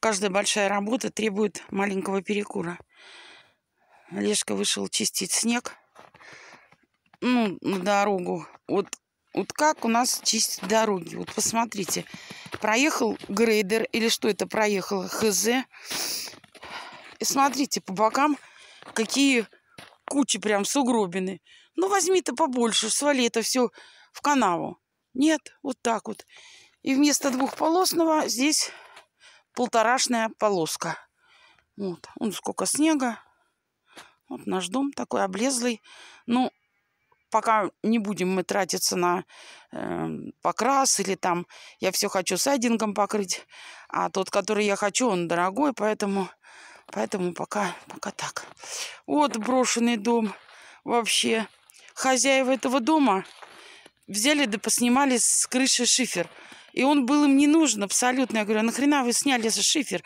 Каждая большая работа требует маленького перекура. Лешка вышел чистить снег. Ну, на дорогу. Вот, вот как у нас чистить дороги. Вот посмотрите. Проехал грейдер или что это проехал ХЗ. И смотрите, по бокам какие кучи прям сугробины. Ну, возьми-то побольше, свали это все в канаву. Нет, вот так вот. И вместо двухполосного здесь полторашная полоска. Вот. Вон сколько снега. Вот наш дом такой облезлый. Ну, пока не будем мы тратиться на э, покрас или там я все хочу сайдингом покрыть, а тот, который я хочу, он дорогой, поэтому, поэтому пока, пока так. Вот брошенный дом вообще. Хозяева этого дома взяли да поснимали с крыши шифер. И он был им не нужен абсолютно. Я говорю, а нахрена вы сняли за шифер?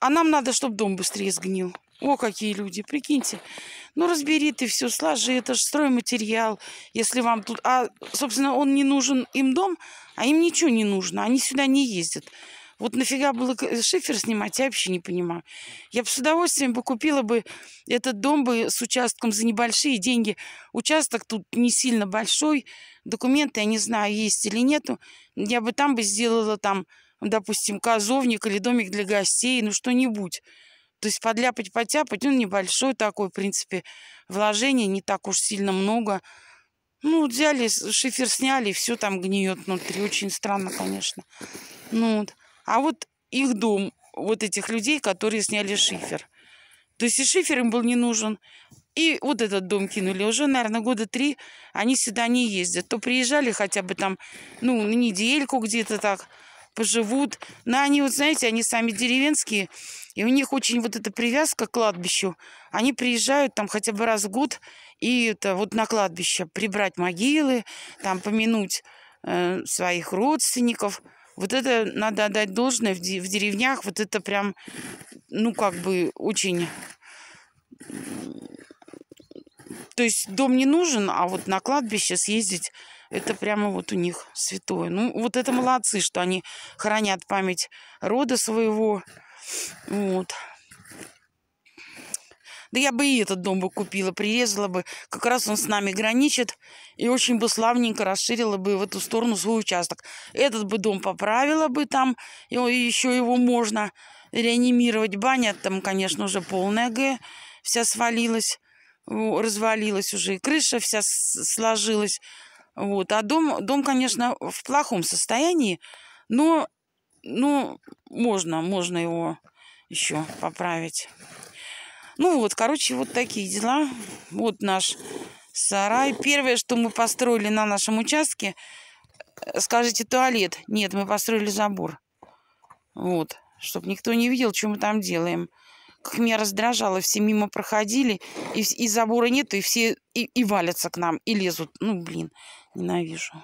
А нам надо, чтобы дом быстрее сгнил. О, какие люди, прикиньте. Ну, разбери ты все, сложи, это же стройматериал, если вам тут... А, собственно, он не нужен им дом, а им ничего не нужно, они сюда не ездят. Вот нафига было шифер снимать, я вообще не понимаю. Я бы с удовольствием бы купила бы этот дом бы с участком за небольшие деньги. Участок тут не сильно большой, документы, я не знаю, есть или нету. Я бы там бы сделала там, допустим, казовник или домик для гостей, ну что-нибудь. То есть подляпать, потяпать, он небольшой такой, в принципе, вложение не так уж сильно много. Ну, взяли, шифер сняли, все там гниет внутри. Очень странно, конечно. Ну, вот а вот их дом, вот этих людей, которые сняли шифер. То есть и шифер им был не нужен. И вот этот дом кинули. Уже, наверное, года три они сюда не ездят. То приезжали хотя бы там, ну, на недельку где-то так поживут. Но они, вот знаете, они сами деревенские, и у них очень вот эта привязка к кладбищу. Они приезжают там хотя бы раз в год и это вот на кладбище прибрать могилы, там помянуть э, своих родственников – вот это надо отдать должное в, в деревнях. Вот это прям, ну, как бы очень... То есть дом не нужен, а вот на кладбище съездить, это прямо вот у них святое. Ну, вот это молодцы, что они хранят память рода своего. Вот. Да я бы и этот дом бы купила, прирезала бы. Как раз он с нами граничит. И очень бы славненько расширила бы в эту сторону свой участок. Этот бы дом поправила бы там. И еще его можно реанимировать. Баня там, конечно, уже полная Г. Вся свалилась. Развалилась уже и крыша вся сложилась. Вот. А дом, дом, конечно, в плохом состоянии, но, но ну, можно, можно его еще поправить. Ну вот, короче, вот такие дела. Вот наш сарай. Первое, что мы построили на нашем участке, э, скажите, туалет. Нет, мы построили забор. Вот, чтобы никто не видел, что мы там делаем. Как меня раздражало, все мимо проходили, и, и забора нет, и все и, и валятся к нам, и лезут. Ну, блин, ненавижу.